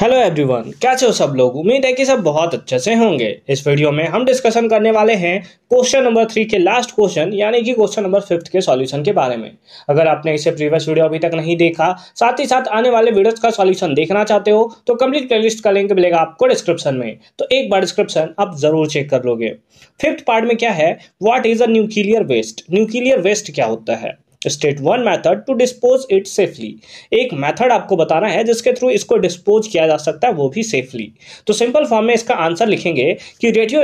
hello everyone कैसे हो सब लोग उम्मीद है कि सब बहुत अच्छे से होंगे इस वीडियो में हम डिस्कशन करने वाले हैं क्वेश्चन नंबर थ्री के लास्ट क्वेश्चन यानी कि क्वेश्चन नंबर फिफ्थ के सॉल्यूशन के बारे में अगर आपने इसे प्रीवियस वीडियो अभी तक नहीं देखा साथ ही साथ आने वाले वीडियोस का सॉल्यूशन देखना चाहते हो तो कंप्लीट प्लेलिस्ट का लिंक मिलेगा आपको डिस्क्रिप्शन में तो एक बार डिस्क्रिप्शन आप जरूर चेक कर लोगे फिफ्थ पार्ट में क्या है what is a nuclear waste nuclear waste क्या होता है state one method to dispose it safely एक मैथड आपको बताना है जिसके थ्रू इसको डिस्पोज किया जा सकता है वो भी सेफली तो सिंपल फॉर्म में इसका आंसर लिखेंगे कि 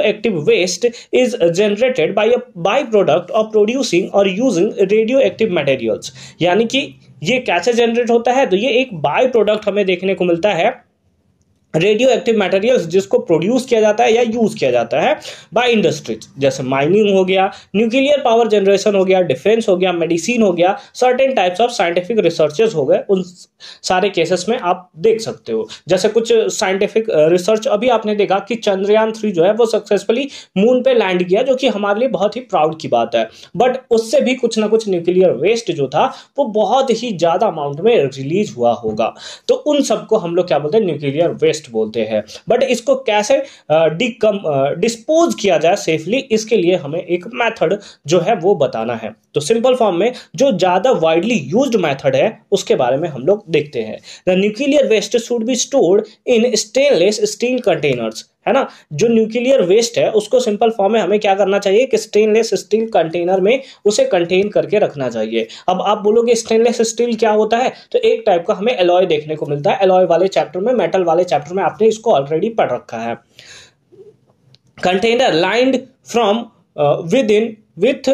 radioactive wave is generated by a byproduct of producing और यूजिंग रेडियो एक्टिव मटेरियल्स यानी कि ये कैसे जनरेट होता है तो ये एक बाय प्रोडक्ट हमें देखने को मिलता है रेडियो एक्टिव मटेरियल्स जिसको प्रोड्यूस किया जाता है या यूज़ किया जाता है बाय इंडस्ट्रीज जैसे माइनिंग हो गया न्यूक्लियर पावर जनरेशन हो गया डिफेंस हो गया मेडिसिन हो गया certain types of scientific researches हो गए उन सारे केसेस में आप देख सकते हो जैसे कुछ साइंटिफिक रिसर्च अभी आपने देखा कि चंद्रयान थ्री जो है वो सक्सेसफुली मून पे लैंड किया जो कि हमारे लिए बहुत ही प्राउड की बात है बट उससे भी कुछ ना कुछ न्यूक्लियर वेस्ट जो था वो बहुत ही ज़्यादा अमाउंट में रिलीज हुआ होगा तो उन सबको हम लोग क्या बोलते हैं न्यूक्लियर वेस्ट वेस्ट बोलते हैं बट इसको कैसे डिकम डिस्पोज किया जाए सेफली इसके लिए हमें एक मैथड जो है वो बताना है तो सिंपल फॉर्म में जो ज़्यादा वाइडली यूज मैथड है उसके बारे में हम लोग देखते हैं the nuclear waste should be stored in stainless steel containers है ना जो न्यूक्लियर वेस्ट है उसको सिंपल फॉर्म में हमें क्या करना चाहिए कि स्टेनलेस स्टील कंटेनर में उसे कंटेन करके रखना चाहिए अब आप बोलोगे स्टेनलेस स्टील क्या होता है तो एक टाइप का हमें एलॉय देखने को मिलता है एलॉय वाले चैप्टर में मेटल वाले चैप्टर में आपने इसको ऑलरेडी पढ़ रखा है container lined from within with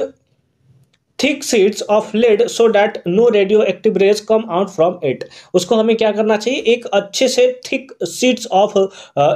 thick sheets of lead so that no radioactive rays come out from it उसको हमें क्या करना चाहिए एक अच्छे से थिक सीड्स ऑफ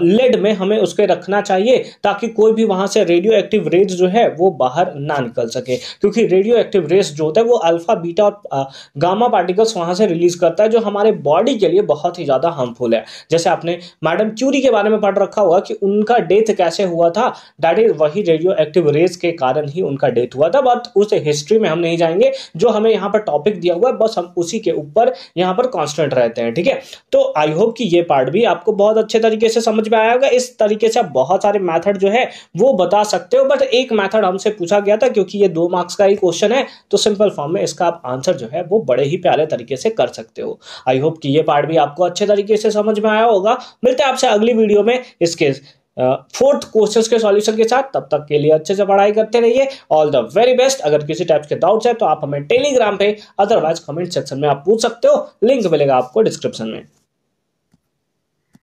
लेड में हमें उसके रखना चाहिए ताकि कोई भी वहां से रेडियो एक्टिव रेज जो है वो बाहर ना निकल सके क्योंकि रेडियो एक्टिव रेज जो होता है वो अल्फा बीटा और गामा uh, पार्टिकल्स वहां से रिलीज करता है जो हमारे बॉडी के लिए बहुत ही ज्यादा हार्मफुल है जैसे आपने मैडम क्यूरी के बारे में पढ़ रखा हुआ कि उनका डेथ कैसे हुआ था डैट इज वही रेडियो एक्टिव रेज के कारण ही उनका डेथ हुआ था बट उस हिस्ट्री में हम नहीं जाएंगे जो हमें यहाँ पर टॉपिक दिया हुआ है बस हम उसी के ऊपर यहाँ पर कॉन्स्टेंट रहते हैं ठीक है तो आई होप कि ये पार्ट भी आपको बहुत अच्छे तरीके से समझ में आया होगा इस तरीके से आप बहुत सारे मैथड जो है वो बता सकते हो बट एक मैथड हमसे पूछा गया था क्योंकि ये दो मार्क्स का ही क्वेश्चन है तो सिंपल फॉर्म में इसका आप आंसर जो है वो बड़े ही प्यारे तरीके से कर सकते हो आई होप कि ये पार्ट भी आपको अच्छे तरीके से समझ में आया होगा मिलते हैं आपसे अगली वीडियो में इसके फोर्थ क्वेश्चंस के सॉल्यूशन के साथ तब तक के लिए अच्छे से पढ़ाई करते रहिए ऑल द वेरी बेस्ट अगर किसी टाइप्स के डाउट्स है तो आप हमें टेलीग्राम पे अदरवाइज कमेंट सेक्शन में आप पूछ सकते हो लिंक मिलेगा आपको डिस्क्रिप्शन में